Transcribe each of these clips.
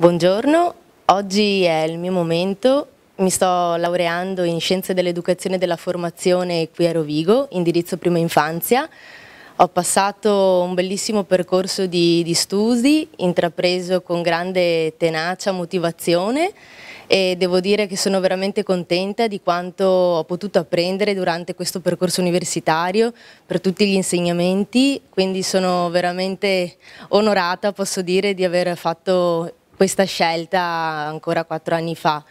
Buongiorno, oggi è il mio momento. Mi sto laureando in Scienze dell'Educazione e della Formazione qui a Rovigo, indirizzo prima infanzia. Ho passato un bellissimo percorso di, di studi, intrapreso con grande tenacia, motivazione e devo dire che sono veramente contenta di quanto ho potuto apprendere durante questo percorso universitario per tutti gli insegnamenti, quindi sono veramente onorata, posso dire, di aver fatto questa scelta ancora quattro anni fa.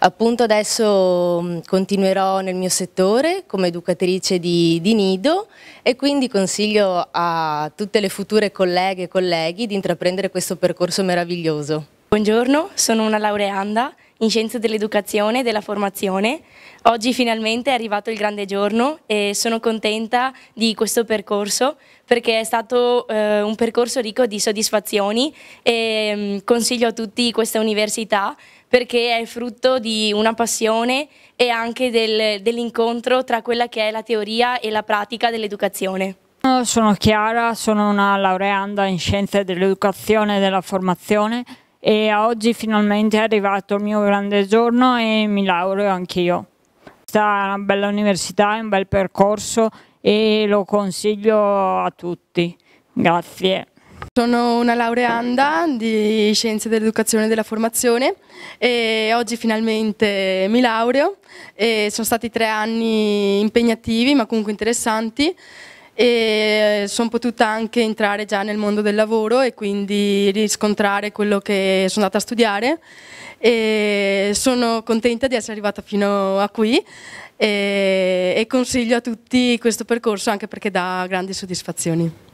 Appunto adesso mm, continuerò nel mio settore come educatrice di, di, nido e quindi consiglio a tutte le future colleghe e colleghi di intraprendere questo percorso meraviglioso. Buongiorno, sono una laureanda in Scienze dell'Educazione e della Formazione. Oggi finalmente è arrivato il grande giorno e sono contenta di questo percorso perché è stato eh, un percorso ricco di soddisfazioni e mh, mm, consiglio a tutti questa università perché è frutto di una passione e anche del, dell'incontro tra quella che è la teoria e la pratica dell'educazione. Sono Chiara, sono una laureanda in scienze dell'educazione e della formazione e oggi finalmente è arrivato il mio grande giorno e mi laureo anch'io. Questa è una bella università, è un bel percorso e lo consiglio a tutti. Grazie. Sono una laureanda di Scienze dell'Educazione e della Formazione e oggi finalmente mi laureo. E sono stati tre anni impegnativi ma comunque interessanti e sono potuta anche entrare già nel mondo del lavoro e quindi riscontrare quello che sono andata a studiare e sono contenta di essere arrivata fino a qui e, e consiglio a tutti questo percorso anche perché dà grandi soddisfazioni.